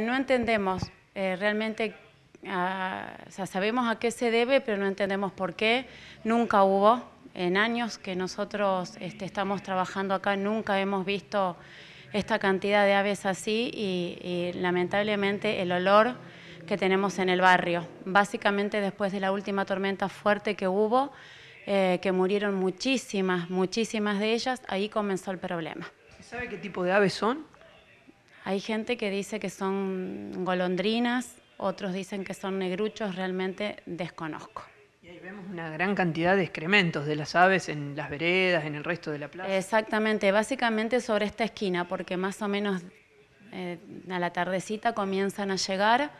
No entendemos eh, realmente, ah, o sea, sabemos a qué se debe, pero no entendemos por qué. Nunca hubo, en años que nosotros este, estamos trabajando acá, nunca hemos visto esta cantidad de aves así y, lamentablemente el olor que tenemos en el barrio. Básicamente después de la última tormenta fuerte que hubo, eh, que murieron muchísimas, muchísimas de ellas, ahí comenzó el problema. ¿Sabe qué tipo de aves son? Hay gente que dice que son golondrinas, otros dicen que son negruchos, realmente desconozco. Y ahí vemos una gran cantidad de excrementos de las aves en las veredas, en el resto de la plaza. Exactamente, básicamente sobre esta esquina, porque más o menos eh, a la tardecita comienzan a llegar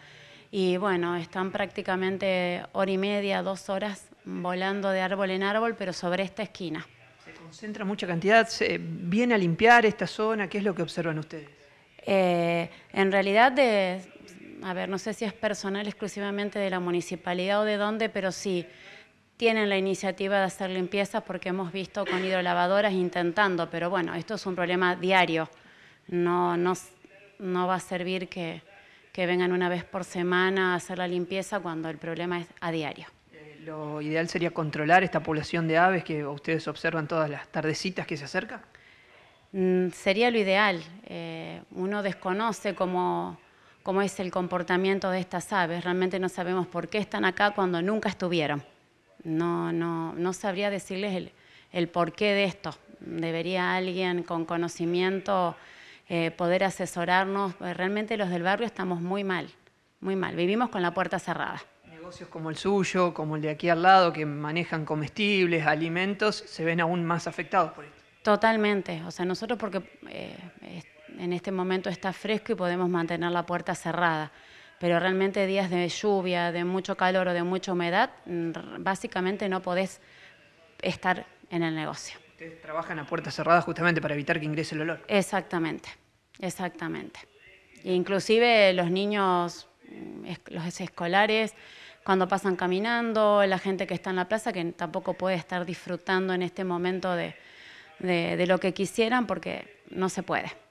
y bueno, están prácticamente hora y media, dos horas volando de árbol en árbol, pero sobre esta esquina. Se concentra mucha cantidad, viene a limpiar esta zona, ¿qué es lo que observan ustedes? Eh, en realidad, de, a ver, no sé si es personal exclusivamente de la municipalidad o de dónde, pero sí tienen la iniciativa de hacer limpieza porque hemos visto con hidrolavadoras intentando, pero bueno, esto es un problema diario. No, no, no va a servir que, que vengan una vez por semana a hacer la limpieza cuando el problema es a diario eh, lo ideal sería controlar esta población de aves que ustedes observan todas las tardecitas que se acerca? Mm, sería lo ideal. Eh, uno desconoce cómo, cómo es el comportamiento de estas aves. Realmente no sabemos por qué están acá cuando nunca estuvieron. No, no, no sabría decirles el, el porqué de esto. Debería alguien con conocimiento eh, poder asesorarnos. Eh, realmente los del barrio estamos muy mal, muy mal. Vivimos con la puerta cerrada. Negocios como el suyo, como el de aquí al lado, que manejan comestibles, alimentos, se ven aún más afectados por esto. Totalmente. O sea, nosotros porque eh, en este momento está fresco y podemos mantener la puerta cerrada. Pero realmente días de lluvia, de mucho calor o de mucha humedad, mm, básicamente no podés estar en el negocio. Ustedes trabajan a puerta cerrada justamente para evitar que ingrese el olor. Exactamente, exactamente. E inclusive los niños, mm, los escolares, cuando pasan caminando, la gente que está en la plaza, que tampoco puede estar disfrutando en este momento de lo que quisieran porque no se puede.